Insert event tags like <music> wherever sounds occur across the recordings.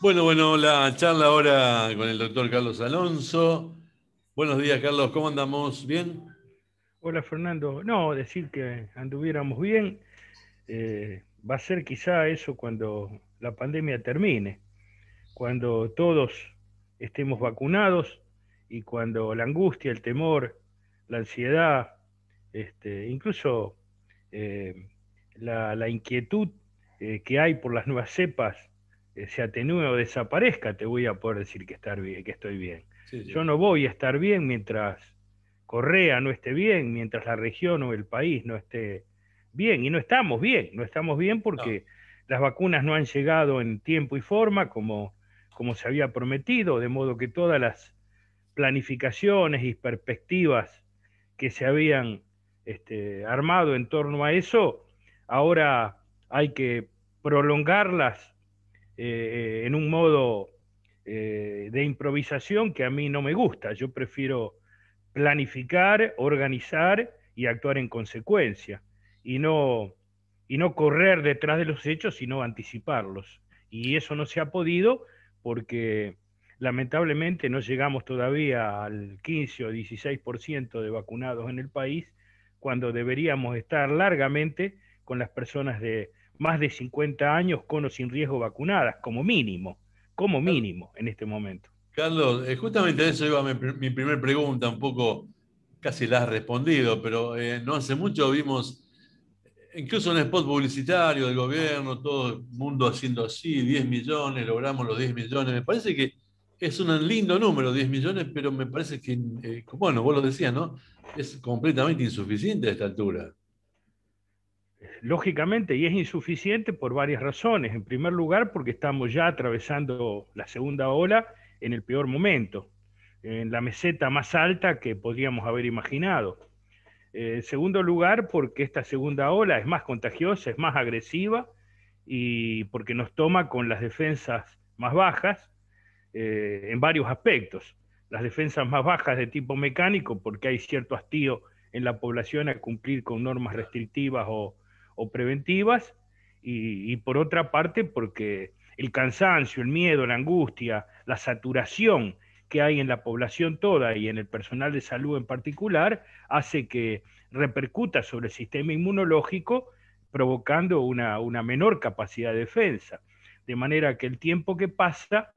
Bueno, bueno, la charla ahora con el doctor Carlos Alonso. Buenos días, Carlos, ¿cómo andamos? ¿Bien? Hola, Fernando. No, decir que anduviéramos bien. Eh, va a ser quizá eso cuando la pandemia termine, cuando todos estemos vacunados y cuando la angustia, el temor, la ansiedad, este, incluso eh, la, inquietud eh, que hay por las <laughs> nuevas cepas eh, se atenúe o desaparezca, te voy a poder decir que, estar que estoy bien. Yo no voy a estar bien mientras Correa no esté bien, mientras la región o el país no esté bien. Y no estamos bien, no estamos bien porque las vacunas no han llegado en tiempo y forma como, como se había prometido, de modo que todas las planificaciones y perspectivas que se habían este, armado en torno a eso ahora hay que prolongarlas eh, eh, en un modo eh, de improvisación que a mí no me gusta. Yo prefiero planificar, organizar y actuar en consecuencia y no, y no correr detrás de los hechos, sino anticiparlos. Y eso no se ha podido porque lamentablemente no llegamos todavía al 15 o 16% de vacunados en el país, cuando deberíamos estar largamente con las personas de más de 50 años con o sin riesgo vacunadas, como mínimo, como mínimo en este momento. Carlos, eh, justamente eso iba mi, primera primer pregunta, un poco casi la has respondido, pero eh, no hace mucho vimos eh, incluso un spot publicitario del gobierno, todo el mundo haciendo así, 10 millones, logramos los 10 millones. Me parece que es un lindo número, 10 millones, pero me parece que, bueno, vos lo decías, ¿no? Es completamente insuficiente a esta altura lógicamente, y es insuficiente por varias razones. En primer lugar, porque estamos ya atravesando la segunda ola en el peor momento, en la meseta más alta que podríamos haber imaginado. Eh, en segundo lugar, porque esta segunda ola es más contagiosa, es más agresiva y porque nos toma con las defensas más bajas eh, en varios aspectos. Las defensas más bajas de tipo mecánico, porque hay cierto hastío en la población a cumplir con normas restrictivas o, o preventivas, y, por otra parte porque el cansancio, el miedo, la angustia, la saturación que hay en la población toda y en el personal de salud en particular, hace que repercuta sobre el sistema inmunológico, provocando una, menor capacidad de defensa. De manera que el tiempo que pasa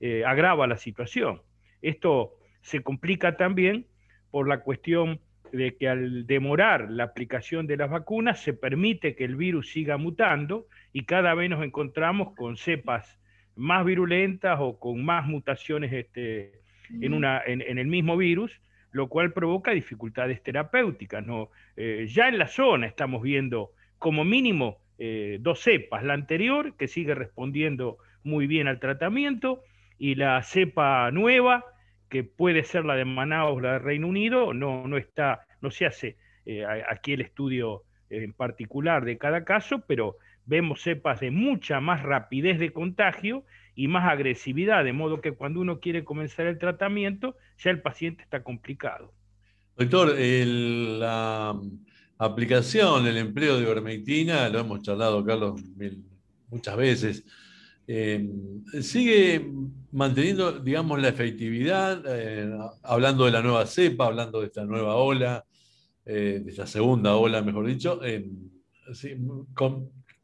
eh, agrava la situación. Esto se complica también por la cuestión de que al demorar la aplicación de las vacunas se permite que el virus siga mutando y cada vez nos encontramos con cepas más virulentas o con más mutaciones este, en, una, en, el mismo virus, lo cual provoca dificultades terapéuticas. ¿no? Eh, ya en la zona estamos viendo como mínimo eh, dos cepas, la anterior que sigue respondiendo muy bien al tratamiento y la cepa nueva que puede ser la de Manaus, la de Reino Unido, no, no, está, no se hace eh, aquí el estudio en particular de cada caso, pero vemos cepas de mucha más rapidez de contagio y más agresividad, de modo que cuando uno quiere comenzar el tratamiento, ya el paciente está complicado. Doctor, la aplicación, el empleo de ivermectina, lo hemos charlado, Carlos, muchas veces, eh, sigue manteniendo, digamos, la efectividad, eh, hablando de la nueva cepa, hablando de esta nueva ola, eh, de esta segunda ola, mejor dicho.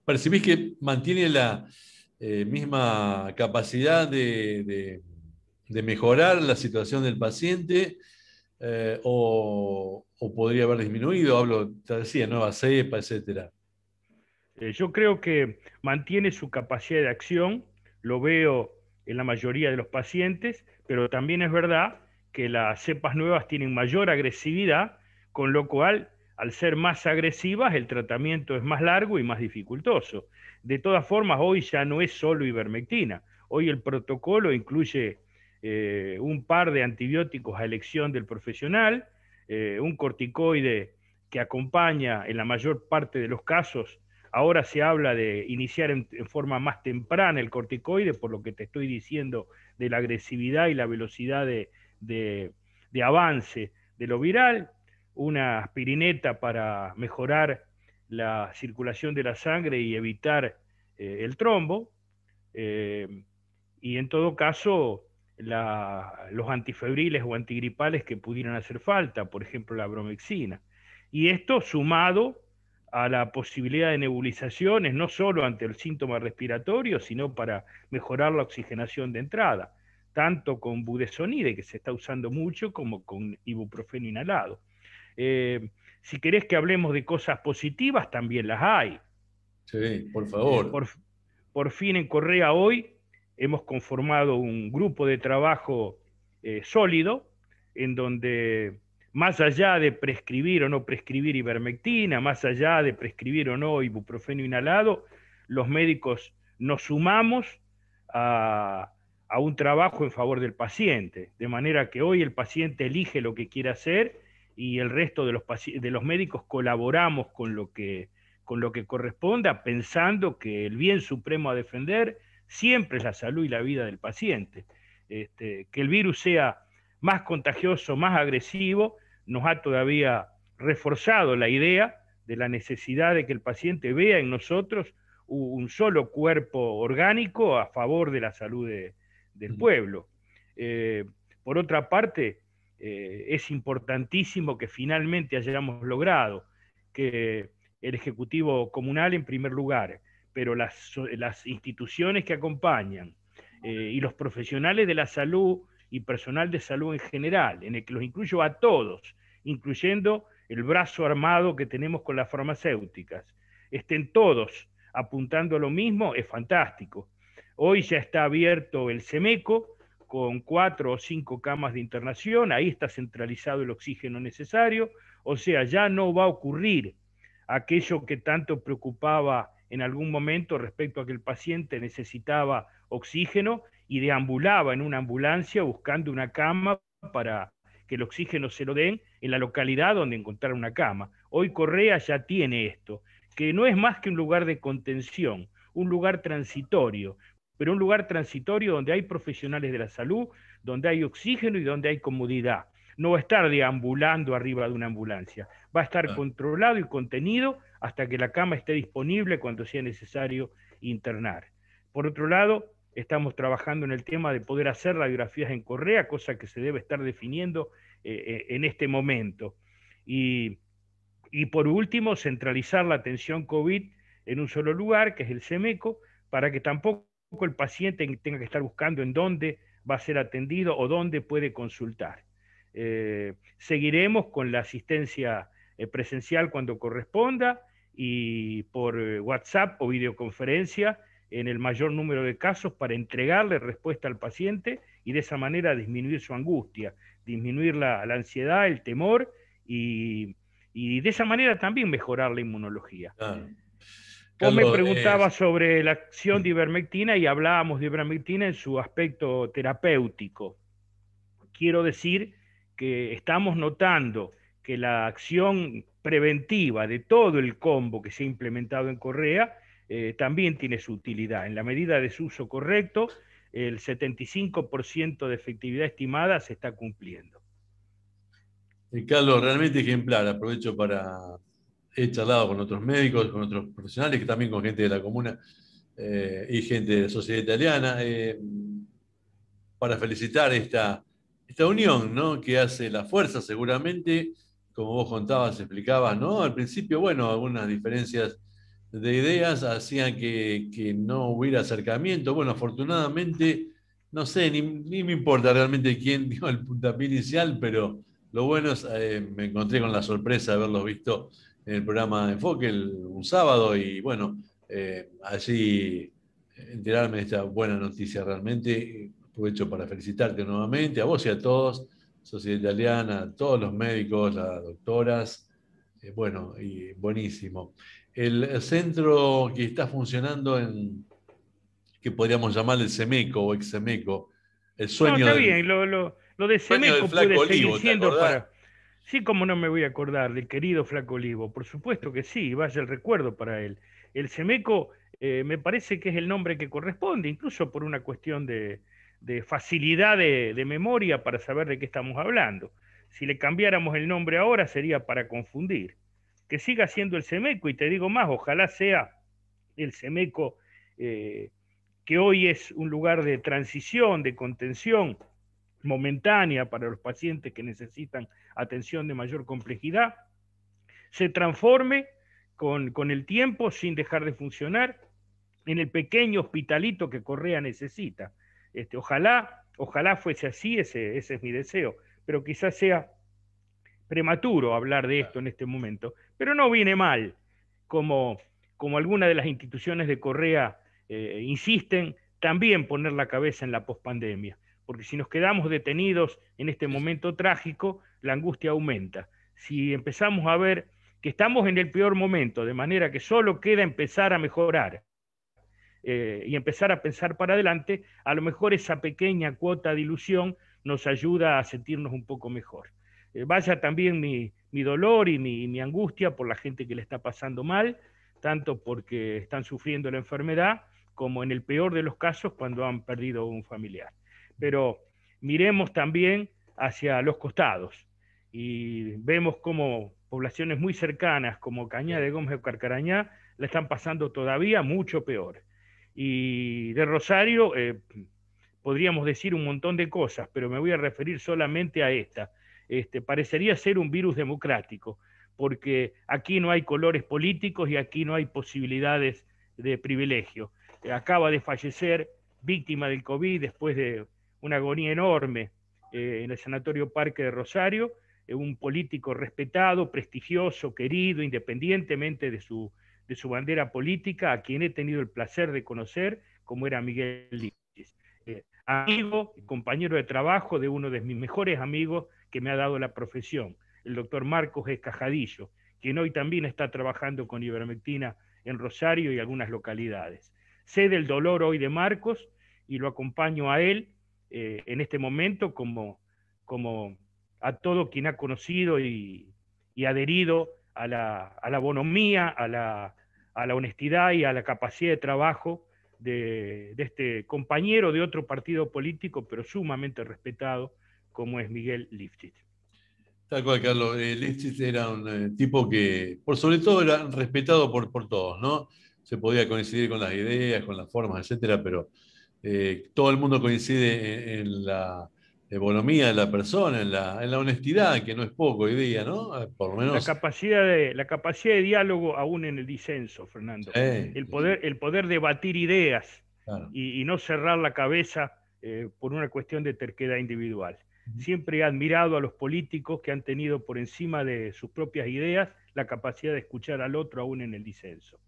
¿Percibís que mantiene la misma capacidad de, mejorar la situación del paciente o, podría haber disminuido? Hablo, te decía, nueva cepa, etcétera. Eh, yo creo que mantiene su capacidad de acción, lo veo en la mayoría de los pacientes, pero también es verdad que las cepas nuevas tienen mayor agresividad, con lo cual, al ser más agresivas, el tratamiento es más largo y más dificultoso. De todas formas, hoy ya no es solo ivermectina, hoy el protocolo incluye eh, un par de antibióticos a elección del profesional, eh, un corticoide que acompaña en la mayor parte de los casos Ahora se habla de iniciar en, forma más temprana el corticoide, por lo que te estoy diciendo de la agresividad y la velocidad de, avance de lo viral, una aspirineta para mejorar la circulación de la sangre y evitar eh, el trombo, eh, y en todo caso los antifebriles o antigripales que pudieran hacer falta, por ejemplo la bromexina. Y esto sumado a la posibilidad de nebulizaciones, no solo ante el síntoma respiratorio, sino para mejorar la oxigenación de entrada, tanto con budesonide, que se está usando mucho, como con ibuprofeno inhalado. Eh, si querés que hablemos de cosas positivas, también las hay. Sí, por eh, favor. Por, fin en Correa hoy hemos conformado un grupo de trabajo eh, sólido en donde más allá de prescribir o no prescribir ivermectina, más allá de prescribir o no ibuprofeno inhalado, los médicos nos sumamos a, un trabajo en favor del paciente, de manera que hoy el paciente elige lo que quiere hacer y el resto de los, de médicos colaboramos con lo, que, corresponda, pensando que el bien supremo a defender siempre es la salud y la vida del paciente. Este, que el virus sea más contagioso, más agresivo, nos ha todavía reforzado la idea de la necesidad de que el paciente vea en nosotros un solo cuerpo orgánico a favor de la salud del pueblo. Eh, por otra parte, eh, es importantísimo que finalmente hayamos logrado que el Ejecutivo Comunal en primer lugar, pero las, instituciones que acompañan eh, y los profesionales de la salud y personal de salud en general, en el que los incluyo a todos, incluyendo el brazo armado que tenemos con las farmacéuticas, estén todos apuntando a lo mismo, es fantástico. Hoy ya está abierto el SEMECO con cuatro o cinco camas de internación, ahí está centralizado el oxígeno necesario, o sea, ya no va a ocurrir aquello que tanto preocupaba en algún momento respecto a que el paciente necesitaba oxígeno y deambulaba en una ambulancia buscando una cama para que el oxígeno se lo den en la localidad donde encontrar una cama. Hoy Correa ya tiene esto, que no es más que un lugar de contención, un lugar transitorio, pero un lugar transitorio donde hay profesionales de la salud, donde hay oxígeno y donde hay comodidad. No va a estar deambulando arriba de una ambulancia, va a estar ah. controlado y contenido hasta que la cama esté disponible cuando sea necesario internar. Por otro lado, estamos trabajando en el tema de poder hacer radiografías en correa, cosa que se debe estar definiendo eh, eh, en este momento. Y, por último, centralizar la atención COVID en un solo lugar, que es el CEMECO, para que tampoco el paciente tenga que estar buscando en dónde va a ser atendido o dónde puede consultar. Eh, seguiremos con la asistencia presencial cuando corresponda y por WhatsApp o videoconferencia en el mayor número de casos para entregarle respuesta al paciente y de esa manera disminuir su angustia, disminuir la, ansiedad, el temor y, de esa manera también mejorar la inmunología. Ah. Vos me eh, preguntaba sobre la acción de mm. ivermectina y hablábamos de ivermectina en su aspecto terapéutico. Quiero decir que estamos notando que la acción preventiva de todo el combo que se ha implementado en Correa eh, también tiene su utilidad. En la medida de su uso correcto, el 75% de efectividad estimada se está cumpliendo. Eh, Carlos, realmente ejemplar. Aprovecho para... He charlado con otros médicos, con otros profesionales, que también con gente de la comuna eh, y gente de la sociedad italiana, para felicitar esta, esta unión ¿no? que hace la fuerza seguramente, como vos contabas, explicabas, ¿no? Al principio, bueno, algunas diferencias de ideas hacían que, no hubiera acercamiento. Bueno, afortunadamente, no sé, ni, me importa realmente quién <laughs> dio el puntapié inicial, pero lo bueno es, que eh, me encontré con la sorpresa de haberlos visto en el programa Enfoque un sábado y bueno, así eh, allí eh, enterarme de esta buena noticia realmente. Aprovecho para felicitarte nuevamente, a vos y a todos, Sociedad Italiana, a todos los médicos, las doctoras. bueno, y buenísimo el centro que está funcionando en, que podríamos llamar el Semeco o ex Semeco, el sueño. está bien, lo, de Semeco puede seguir siendo para. Sí, como no me voy a acordar del querido Flaco Olivo, por supuesto que sí, vaya el recuerdo para él. El Semeco eh, me parece que es el nombre que corresponde, incluso por una cuestión de, facilidad de, memoria para saber de qué estamos hablando. Si le cambiáramos el nombre ahora sería para confundir que siga siendo el Semeco, y te digo más, ojalá sea el Semeco eh, que hoy es un lugar de transición, de contención momentánea para los pacientes que necesitan atención de mayor complejidad, se transforme con, el tiempo sin dejar de funcionar en el pequeño hospitalito que Correa necesita. Este, ojalá, ojalá fuese así, ese, ese es mi deseo, pero quizás sea prematuro hablar de esto en este momento, pero no viene mal, como, como algunas de las instituciones de Correa eh, insisten, también poner la cabeza en la pospandemia, porque si nos quedamos detenidos en este momento trágico, la angustia aumenta. Si empezamos a ver que estamos en el peor momento, de manera que solo queda empezar a mejorar eh, y empezar a pensar para adelante, a lo mejor esa pequeña cuota de ilusión nos ayuda a sentirnos un poco mejor. Eh, vaya también mi, dolor y mi, angustia por la gente que le está pasando mal, tanto porque están sufriendo la enfermedad como en el peor de los casos cuando han perdido un familiar. Pero miremos también hacia los costados y vemos cómo poblaciones muy cercanas como Cañá de Gómez o Carcarañá la están pasando todavía mucho peor. Y de Rosario eh, podríamos decir un montón de cosas, pero me voy a referir solamente a esta este, parecería ser un virus democrático, porque aquí no hay colores políticos y aquí no hay posibilidades de privilegio. Acaba de fallecer víctima del COVID después de una agonía enorme eh, en el Sanatorio Parque de Rosario, eh, un político respetado, prestigioso, querido, independientemente de su, de su bandera política, a quien he tenido el placer de conocer, como era Miguel Díaz. Eh, amigo, compañero de trabajo de uno de mis mejores amigos, que me ha dado la profesión, el doctor Marcos Escajadillo, quien hoy también está trabajando con ivermectina en Rosario y algunas localidades. Sé del dolor hoy de Marcos y lo acompaño a él eh, en este momento como, como a todo quien ha conocido y, adherido a la, bonomía, a la, honestidad y a la capacidad de trabajo de, de, este compañero de otro partido político, pero sumamente respetado, como es Miguel Lifchitz. Tal cual, Carlos. Eh, era un eh, tipo que, por sobre todo, era respetado por, por todos, ¿no? Se podía coincidir con las ideas, con las formas, etcétera, pero eh, todo el mundo coincide en, la economía de la persona, en la, honestidad, que no es poco hoy día, ¿no? Eh, por menos. La capacidad de, la capacidad de diálogo aún en el disenso, Fernando. el, poder, el poder debatir ideas y, no cerrar la cabeza por una cuestión de terquedad individual. Siempre he admirado a los políticos que han tenido por encima de sus propias ideas la capacidad de escuchar al otro aún en el disenso.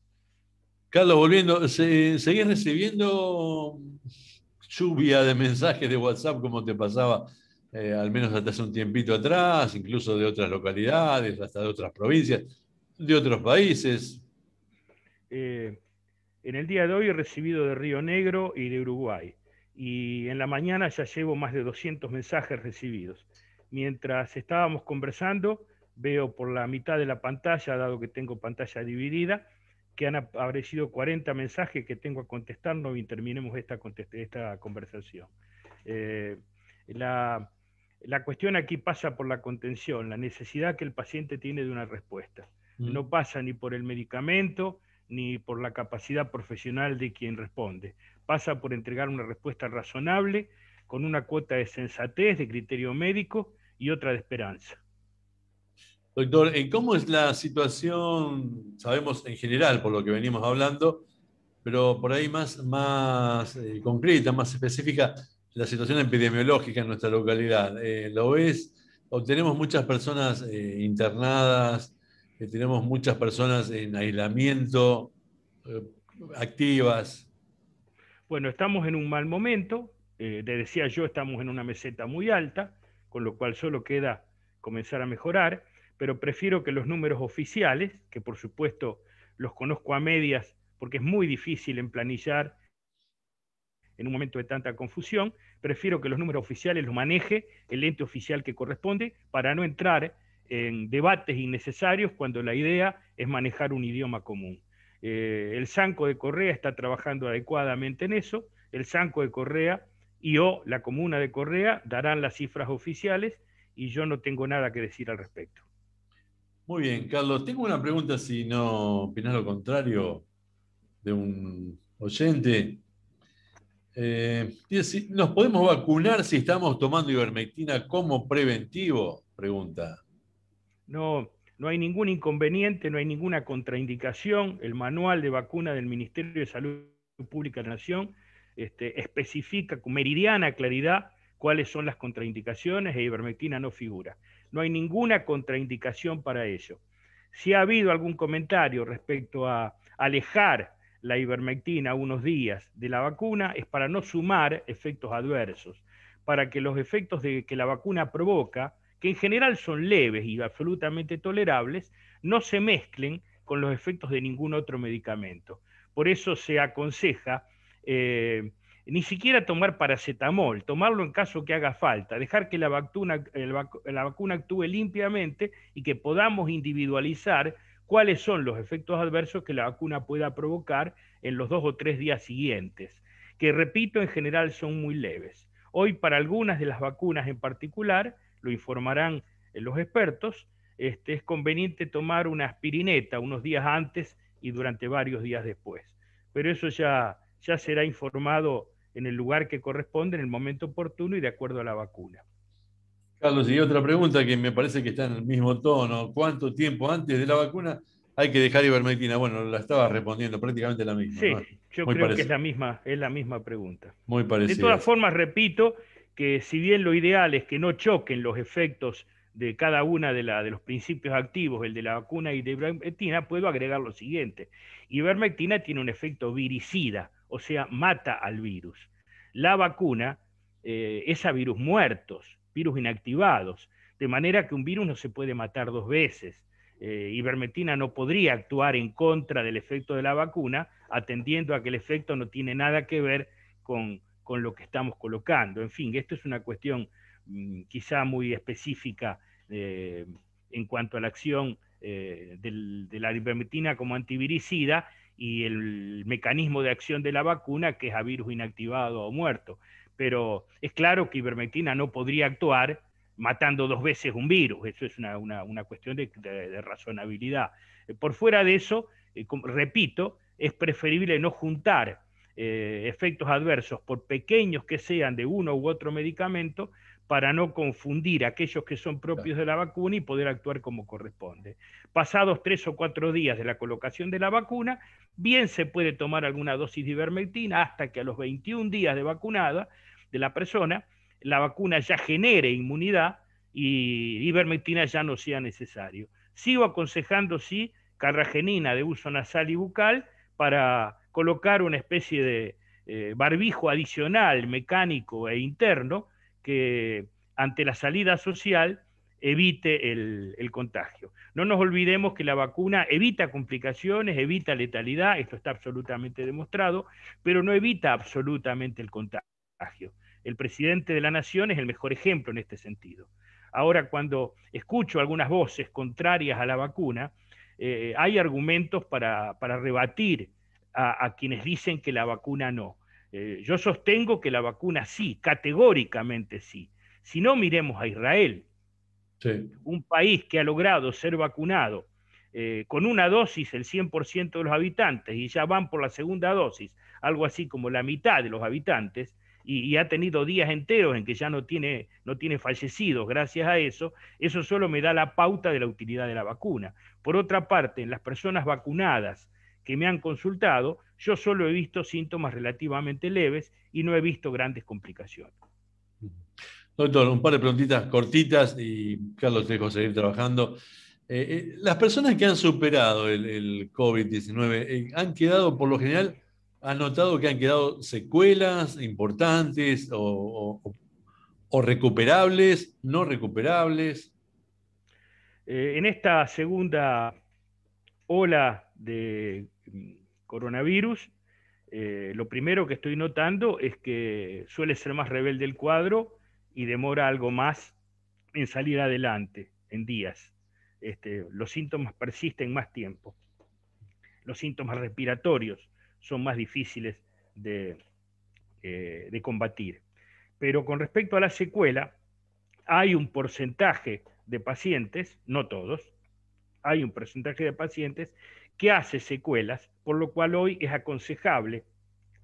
Carlos, volviendo, ¿seguís recibiendo lluvia de mensajes de WhatsApp como te pasaba eh, al menos hasta hace un tiempito atrás, incluso de otras localidades, hasta de otras provincias, de otros países? Eh, en el día de hoy he recibido de Río Negro y de Uruguay y en la mañana ya llevo más de 200 mensajes recibidos. Mientras estábamos conversando, veo por la mitad de la pantalla, dado que tengo pantalla dividida, que han aparecido 40 mensajes que tengo a contestarnos y terminemos esta, esta conversación. Eh, la, cuestión aquí pasa por la contención, la necesidad que el paciente tiene de una respuesta. Mm. No pasa ni por el medicamento, ni por la capacidad profesional de quien responde pasa por entregar una respuesta razonable, con una cuota de sensatez, de criterio médico y otra de esperanza. Doctor, en ¿cómo es la situación, sabemos en general por lo que venimos hablando, pero por ahí más, más eh, concreta, más específica, la situación epidemiológica en nuestra localidad? Eh, ¿Lo ves? Obtenemos muchas personas eh, internadas, tenemos muchas personas en aislamiento, activas. Bueno, estamos en un mal momento, eh, decía yo, estamos en una meseta muy alta, con lo cual solo queda comenzar a mejorar, pero prefiero que los números oficiales, que por supuesto los conozco a medias, porque es muy difícil emplanillar en un momento de tanta confusión, prefiero que los números oficiales los maneje el ente oficial que corresponde para no entrar en debates innecesarios cuando la idea es manejar un idioma común. Eh, el Sanco de Correa está trabajando adecuadamente en eso. El Sanco de Correa y o la comuna de Correa darán las cifras oficiales y yo no tengo nada que decir al respecto. Muy bien, Carlos. Tengo una pregunta, si no opinas lo contrario, de un oyente. Eh, ¿Nos podemos vacunar si estamos tomando ivermectina como preventivo? Pregunta. No, no hay ningún inconveniente, no hay ninguna contraindicación. El manual de vacuna del Ministerio de Salud Pública de la Nación este, especifica con meridiana claridad cuáles son las contraindicaciones e ivermectina no figura. No hay ninguna contraindicación para ello. Si ha habido algún comentario respecto a alejar la ivermectina unos días de la vacuna, es para no sumar efectos adversos, para que los efectos que la vacuna provoca que en general son leves y absolutamente tolerables, no se mezclen con los efectos de ningún otro medicamento. Por eso se aconseja eh, ni siquiera tomar paracetamol, tomarlo en caso que haga falta, dejar que la vacuna, la vacuna actúe limpiamente y que podamos individualizar cuáles son los efectos adversos que la vacuna pueda provocar en los dos o tres días siguientes, que repito, en general son muy leves. Hoy para algunas de las vacunas en particular, lo informarán eh, los expertos, este, es conveniente tomar una aspirineta unos días antes y durante varios días después. Pero eso ya, ya será informado en el lugar que corresponde, en el momento oportuno y de acuerdo a la vacuna. Carlos, y otra pregunta que me parece que está en el mismo tono. ¿Cuánto tiempo antes de la vacuna hay que dejar ivermectina? Bueno, la estaba respondiendo prácticamente la misma. Sí, yo creo que es la misma, es la misma pregunta. Muy parecida. De todas formas, repito, que si bien lo ideal es que no choquen los efectos de cada uno de, los principios activos, el de la vacuna y de ivermectina, puedo agregar lo siguiente. Ivermectina tiene un efecto viricida, o sea, mata al virus. La vacuna eh, es a virus muertos, virus inactivados, de manera que un virus no se puede matar dos veces. Eh, ivermectina no podría actuar en contra del efecto de la vacuna, atendiendo a que el efecto no tiene nada que ver con, con lo que estamos colocando. En fin, esto es una cuestión mm, quizá muy específica eh, en cuanto a la acción eh, de la ivermectina como antiviricida y el mecanismo de acción de la vacuna, que es a virus inactivado o muerto. Pero es claro que ivermectina no podría actuar matando dos veces un virus, eso es una, cuestión de, razonabilidad. Por fuera de eso, eh, repito, es preferible no juntar eh, efectos adversos, por pequeños que sean de uno u otro medicamento, para no confundir aquellos que son propios de la vacuna y poder actuar como corresponde. Pasados tres o cuatro días de la colocación de la vacuna, bien se puede tomar alguna dosis de ivermectina hasta que a los 21 días de vacunada de la persona, la vacuna ya genere inmunidad y ivermectina ya no sea necesario. Sigo aconsejando, sí, carragenina de uso nasal y bucal para colocar una especie de eh, barbijo adicional, mecánico e interno, que ante la salida social evite el, contagio. No nos olvidemos que la vacuna evita complicaciones, evita letalidad, esto está absolutamente demostrado, pero no evita absolutamente el contagio. El presidente de la nación es el mejor ejemplo en este sentido. Ahora, cuando escucho algunas voces contrarias a la vacuna, eh, hay argumentos para, para rebatir a, quienes dicen que la vacuna no. Eh, yo sostengo que la vacuna sí, categóricamente sí. Si no, miremos a Israel, un país que ha logrado ser vacunado eh, con una dosis el 100% de los habitantes y ya van por la segunda dosis, algo así como la mitad de los habitantes, y, y, ha tenido días enteros en que ya no tiene, no tiene fallecidos gracias a eso, eso solo me da la pauta de la utilidad de la vacuna. Por otra parte, en las personas vacunadas que me han consultado, yo solo he visto síntomas relativamente leves y no he visto grandes complicaciones. Doctor, un par de preguntitas cortitas y Carlos te dejo seguir trabajando. Eh, eh, las personas que han superado el, COVID-19 eh, han quedado, por lo general, han notado que han quedado secuelas importantes o recuperables, no recuperables. en esta segunda ola de Mm, coronavirus, eh, lo primero que estoy notando es que suele ser más rebelde el cuadro y demora algo más en salir adelante, en días. Este, los síntomas persisten más tiempo. Los síntomas respiratorios son más difíciles de, eh, de combatir. Pero con respecto a la secuela, hay un porcentaje de pacientes, no todos, hay un porcentaje de pacientes que hace secuelas, por lo cual hoy es aconsejable,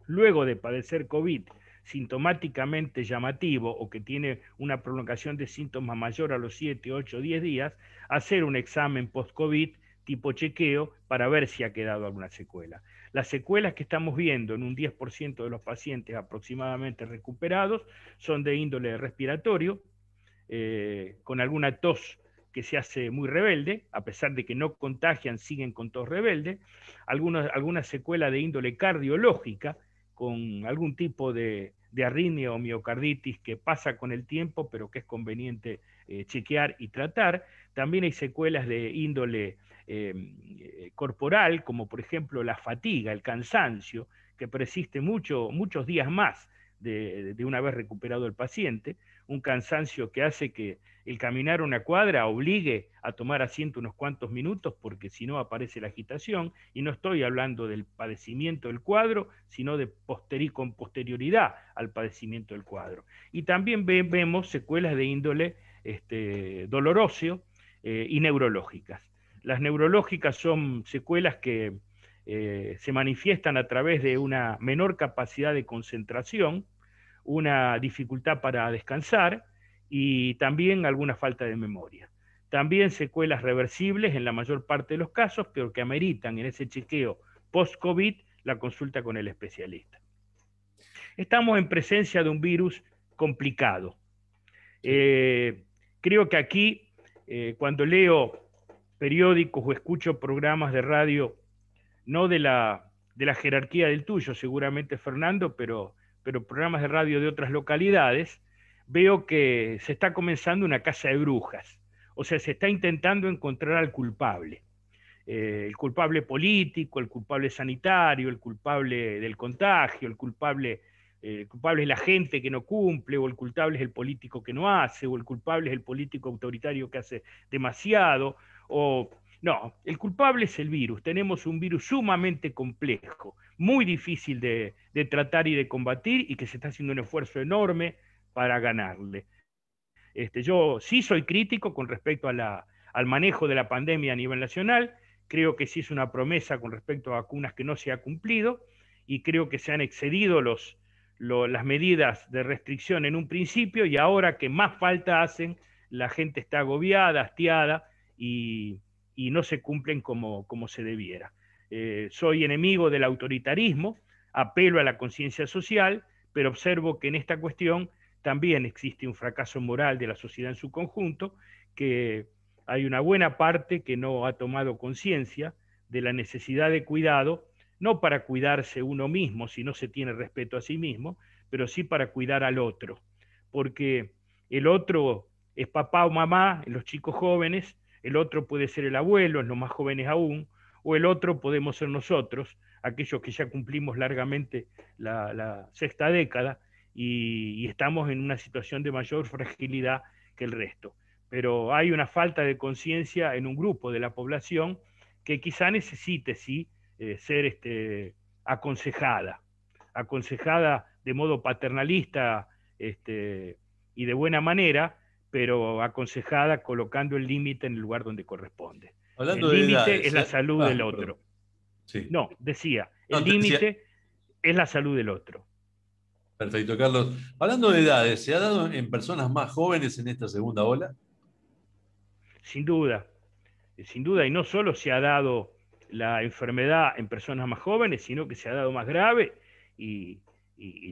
luego de padecer COVID sintomáticamente llamativo o que tiene una prolongación de síntomas mayor a los 7, 8, 10 días, hacer un examen post-COVID tipo chequeo para ver si ha quedado alguna secuela. Las secuelas que estamos viendo en un 10% de los pacientes aproximadamente recuperados son de índole respiratorio, eh, con alguna tos que se hace muy rebelde, a pesar de que no contagian, siguen con tos rebelde, algunas alguna secuela de índole cardiológica, con algún tipo de, de, arritmia o miocarditis que pasa con el tiempo, pero que es conveniente eh, chequear y tratar. También hay secuelas de índole em, eh, corporal, como por ejemplo la fatiga, el cansancio, que persiste mucho, muchos días más de una vez recuperado el paciente un cansancio que hace que el caminar una cuadra obligue a tomar asiento unos cuantos minutos porque si no aparece la agitación y no estoy hablando del padecimiento del cuadro, sino de con posterioridad al padecimiento del cuadro. Y también vemos secuelas de índole este, doloroso eh, y neurológicas. Las neurológicas son secuelas que eh, se manifiestan a través de una menor capacidad de concentración, una dificultad para descansar y también alguna falta de memoria. También secuelas reversibles en la mayor parte de los casos, pero que ameritan en ese chequeo post-COVID la consulta con el especialista. Estamos en presencia de un virus complicado. Eh, creo que aquí, eh, cuando leo periódicos o escucho programas de radio, no de la, de la jerarquía del tuyo, seguramente Fernando, pero pero programas de radio de otras localidades, veo que se está comenzando una casa de brujas. O sea, se está intentando encontrar al culpable. Eh, el culpable político, el culpable sanitario, el culpable del contagio, el culpable, eh, culpable es la gente que no cumple, o el culpable es el político que no hace, o el culpable es el político autoritario que hace demasiado, o no, el culpable es el virus. Tenemos un virus sumamente complejo, muy difícil de, tratar y de combatir y que se está haciendo un esfuerzo enorme para ganarle. Este, yo sí soy crítico con respecto al manejo de la pandemia a nivel nacional. Creo que sí es una promesa con respecto a vacunas que no se ha cumplido y creo que se han excedido los, las medidas de restricción en un principio y ahora que más falta hacen, la gente está agobiada, hastiada y, y no se cumplen como, como se debiera. Eh, soy enemigo del autoritarismo, apelo a la conciencia social, pero observo que en esta cuestión también existe un fracaso moral de la sociedad en su conjunto, que hay una buena parte que no ha tomado conciencia de la necesidad de cuidado, no para cuidarse uno mismo, si no se tiene respeto a sí mismo, pero sí para cuidar al otro, porque el otro es papá o mamá, los chicos jóvenes, el otro puede ser el abuelo, los más jóvenes aún, o el otro podemos ser nosotros, aquellos que ya cumplimos largamente la, sexta década y, estamos en una situación de mayor fragilidad que el resto. Pero hay una falta de conciencia en un grupo de la población que quizá necesite, sí, eh, ser este, aconsejada, aconsejada de modo paternalista este, y de buena manera, pero aconsejada colocando el límite en el lugar donde corresponde. el límite es la ¿eh? salud ah, del otro. No, decía, el límite es la salud del otro. Perfecto, Carlos. Hablando de edades, ¿se ha dado en personas más jóvenes en esta segunda ola? Sin duda, sin duda, y no solo se ha dado la enfermedad en personas más jóvenes, sino que se ha dado más grave y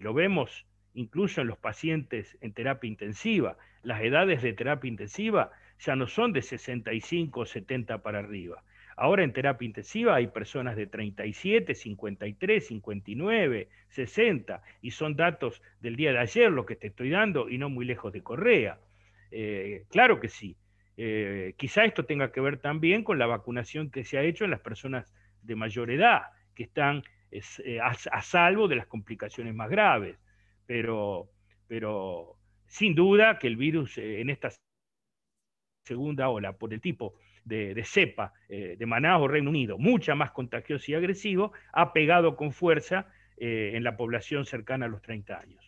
lo vemos incluso en los pacientes en terapia intensiva. Las edades de terapia intensiva ya no son de 65 o 70 para arriba. Ahora en terapia intensiva hay personas de 37, 53, 59, 60, y son datos del día de ayer lo que te estoy dando y no muy lejos de Correa. Eh, claro que sí. Eh, quizá esto tenga que ver también con la vacunación que se ha hecho en las personas de mayor edad, que están eh, a salvo de las complicaciones más graves pero, sin duda que el virus eh, en esta segunda ola, por el tipo de, cepa eh, de manajo Reino Unido, mucha más contagiosa y agresivo, ha pegado con fuerza eh, en la población cercana a los 30 años.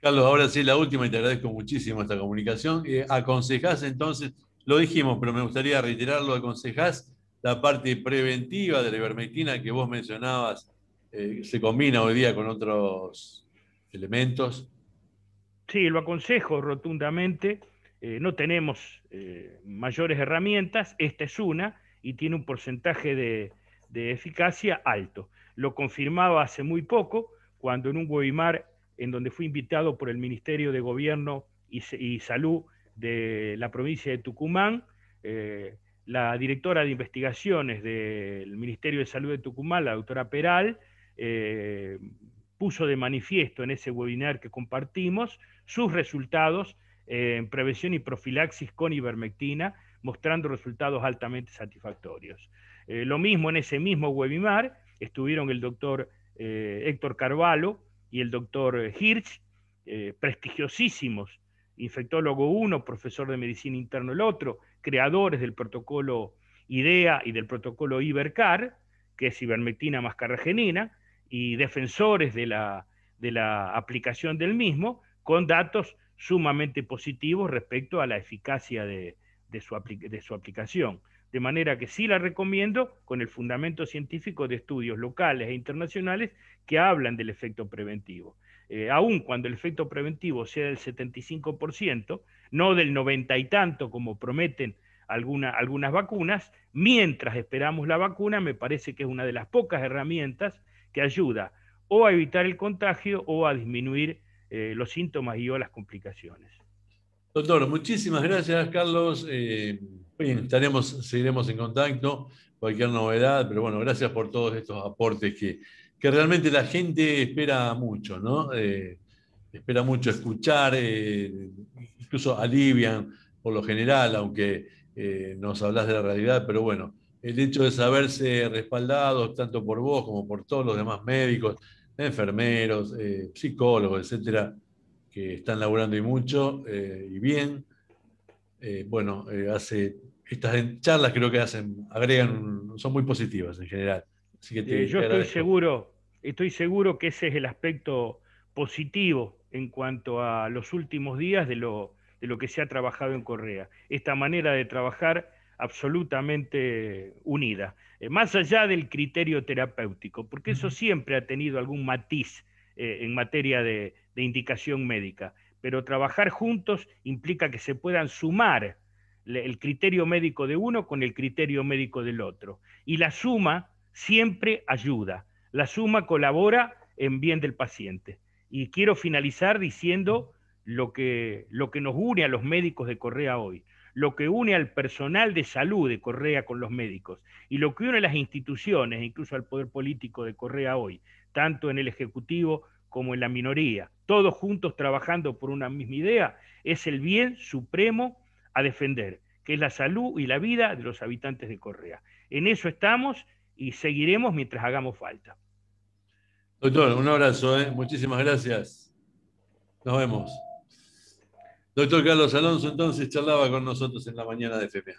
Carlos, ahora sí, la última, y te agradezco muchísimo esta comunicación. ¿Aconsejás entonces, lo dijimos, pero me gustaría reiterarlo, aconsejás la parte preventiva de la ivermectina que vos mencionabas, se combina hoy día con otros elementos? Sí, lo aconsejo rotundamente. Eh, no tenemos eh, mayores herramientas, esta es una y tiene un porcentaje de, eficacia alto. Lo confirmaba hace muy poco cuando en un webinar en donde fui invitado por el Ministerio de Gobierno y, Salud de la provincia de Tucumán, eh, la directora de investigaciones del Ministerio de Salud de Tucumán, la doctora Peral, puso de manifiesto en ese webinar que compartimos sus resultados eh, en prevención y profilaxis con ivermectina, mostrando resultados altamente satisfactorios. Eh, lo mismo en ese mismo webinar estuvieron el doctor eh, Héctor Carvalho y el doctor Hirsch, prestigiosísimos, infectólogo uno, profesor de medicina interna el otro, creadores del protocolo IDEA y del protocolo IBERCAR, que es ivermectina más carragenina, y defensores de la, aplicación del mismo, con datos sumamente positivos respecto a la eficacia de, su, de, su, aplicación. De manera que sí la recomiendo con el fundamento científico de estudios locales e internacionales que hablan del efecto preventivo. Eh, aun cuando el efecto preventivo sea del 75%, no del 90 y tanto como prometen algunas vacunas, mientras esperamos la vacuna, me parece que es una de las pocas herramientas que ayuda o a evitar el contagio o a disminuir eh, los síntomas y o las complicaciones. Doctor, muchísimas gracias, Carlos. Eh, bien, estaremos, seguiremos en contacto, cualquier novedad, pero bueno, gracias por todos estos aportes que, realmente la gente espera mucho, ¿no? Eh, espera mucho escuchar, incluso alivian por lo general, aunque nos hablas de la realidad, pero bueno, el hecho de saberse respaldados tanto por vos como por todos los demás médicos, enfermeros, eh, psicólogos, etcétera, que están laburando y mucho eh, y bien. Eh, bueno, hace estas charlas creo que hacen, agregan, son muy positivas en general. yo estoy seguro, estoy seguro que ese es el aspecto positivo en cuanto a los últimos días de lo, de lo que se ha trabajado en Correa. Esta manera de trabajar absolutamente unida, eh, más allá del criterio terapéutico, porque eso siempre ha tenido algún matiz eh, en materia de, indicación médica, pero trabajar juntos implica que se puedan sumar el criterio médico de uno con el criterio médico del otro. Y la suma siempre ayuda, la suma colabora en bien del paciente. Y quiero finalizar diciendo lo que, lo que nos une a los médicos de Correa hoy lo que une al personal de salud de Correa con los médicos y lo que une a las instituciones, incluso al poder político de Correa hoy, tanto en el Ejecutivo como en la minoría, todos juntos trabajando por una misma idea, es el bien supremo a defender, que es la salud y la vida de los habitantes de Correa. En eso estamos y seguiremos mientras hagamos falta. Doctor, un abrazo, ¿eh? muchísimas gracias. Nos vemos. Doctor Carlos Alonso entonces charlaba con nosotros en la mañana de FMA.